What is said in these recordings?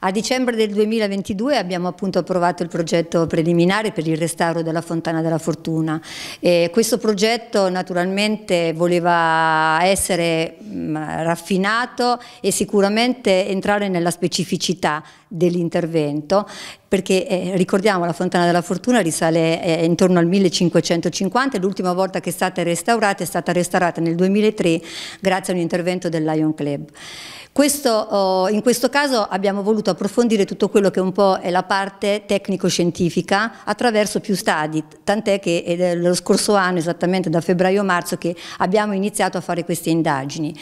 A dicembre del 2022 abbiamo appunto approvato il progetto preliminare per il restauro della Fontana della Fortuna. E questo progetto naturalmente voleva essere raffinato e sicuramente entrare nella specificità dell'intervento, perché eh, ricordiamo la Fontana della Fortuna risale eh, intorno al 1550 l'ultima volta che è stata restaurata è stata restaurata nel 2003 grazie a un intervento del Lion Club. Questo, oh, in questo caso abbiamo voluto approfondire tutto quello che un po' è la parte tecnico-scientifica attraverso più stadi, tant'è che è eh, lo scorso anno, esattamente da febbraio-marzo, che abbiamo iniziato a fare queste indagini.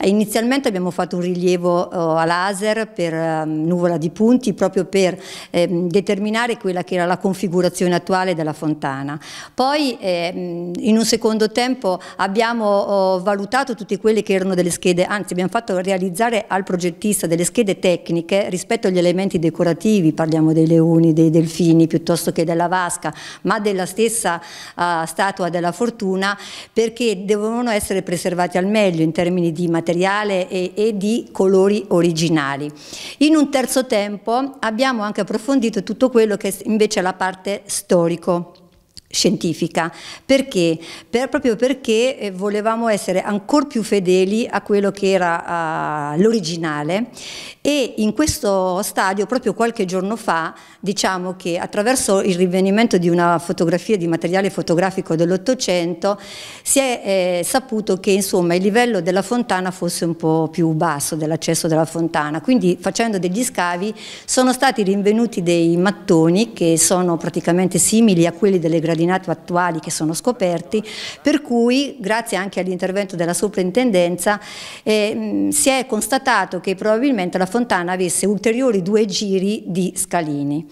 Eh, inizialmente abbiamo fatto un rilievo eh, a laser per ehm, nuvola di punti proprio per ehm, determinare quella che era la configurazione attuale della fontana. Poi ehm, in un secondo tempo abbiamo oh, valutato tutte quelle che erano delle schede, anzi abbiamo fatto realizzare al progettista delle schede tecniche rispetto agli elementi decorativi, parliamo dei leoni, dei delfini piuttosto che della vasca, ma della stessa ah, statua della fortuna perché devono essere preservati al meglio in termini di materiale materiale e, e di colori originali. In un terzo tempo abbiamo anche approfondito tutto quello che invece è la parte storico scientifica. Perché? Per, proprio perché eh, volevamo essere ancora più fedeli a quello che era uh, l'originale e in questo stadio, proprio qualche giorno fa, diciamo che attraverso il rinvenimento di una fotografia di materiale fotografico dell'Ottocento si è eh, saputo che insomma il livello della fontana fosse un po' più basso dell'accesso della fontana, quindi facendo degli scavi sono stati rinvenuti dei mattoni che sono praticamente simili a quelli delle gradazioni cittadinato attuali che sono scoperti, per cui grazie anche all'intervento della soprintendenza eh, si è constatato che probabilmente la fontana avesse ulteriori due giri di scalini.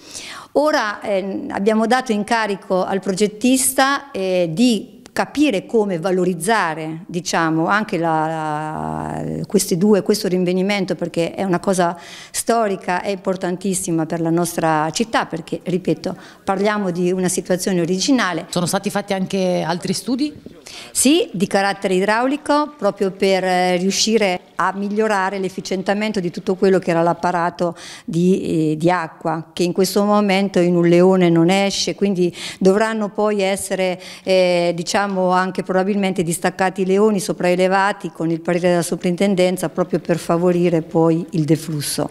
Ora eh, abbiamo dato incarico al progettista eh, di capire come valorizzare diciamo, anche la, questi due, questo rinvenimento perché è una cosa storica e importantissima per la nostra città perché, ripeto, parliamo di una situazione originale. Sono stati fatti anche altri studi? Sì, di carattere idraulico, proprio per eh, riuscire a migliorare l'efficientamento di tutto quello che era l'apparato di, eh, di, acqua, che in questo momento in un leone non esce, quindi dovranno poi essere eh, diciamo anche probabilmente distaccati i leoni sopraelevati con il parere della soprintendenza proprio per favorire poi il deflusso.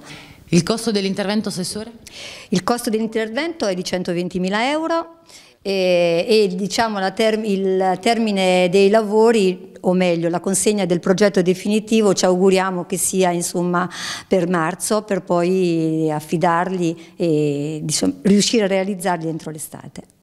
Il costo dell'intervento, Assessore? Il costo dell'intervento è di 120.000 euro e, e diciamo term il termine dei lavori o meglio la consegna del progetto definitivo ci auguriamo che sia insomma, per marzo per poi affidarli e diciamo, riuscire a realizzarli entro l'estate.